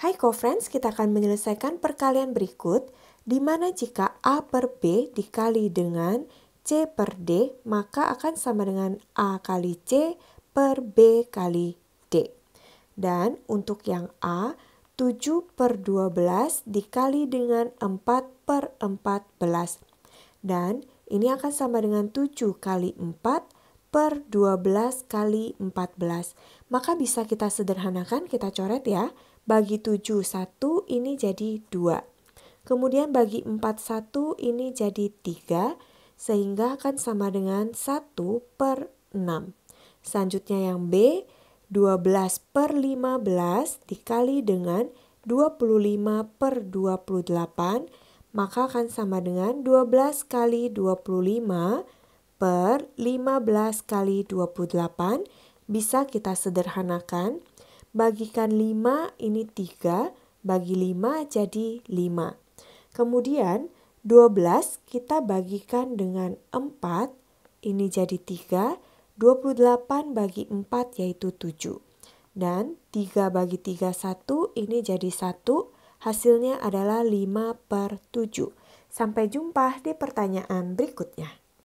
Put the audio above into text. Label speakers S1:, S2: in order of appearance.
S1: Hai co-friends, kita akan menyelesaikan perkalian berikut, di mana jika A per B dikali dengan C per D, maka akan sama dengan A kali C per B kali D. Dan untuk yang A, 7 per 12 dikali dengan 4 per 14. Dan ini akan sama dengan 7 kali 4 per 12 kali 14. Maka bisa kita sederhanakan, kita coret ya. Bagi 7 1 ini jadi 2. Kemudian bagi 4 1 ini jadi 3 sehingga akan sama dengan 1 per 6. Selanjutnya yang B 12 per 15 dikali dengan 25 per 28 maka akan sama dengan 12 kali 25 per 15 kali 28 bisa kita sederhanakan Bagikan 5 ini 3, bagi 5 jadi 5. Kemudian 12 kita bagikan dengan 4, ini jadi 3, 28 bagi 4 yaitu 7. Dan 3 bagi 3 1 ini jadi 1, hasilnya adalah 5 per 7. Sampai jumpa di pertanyaan berikutnya.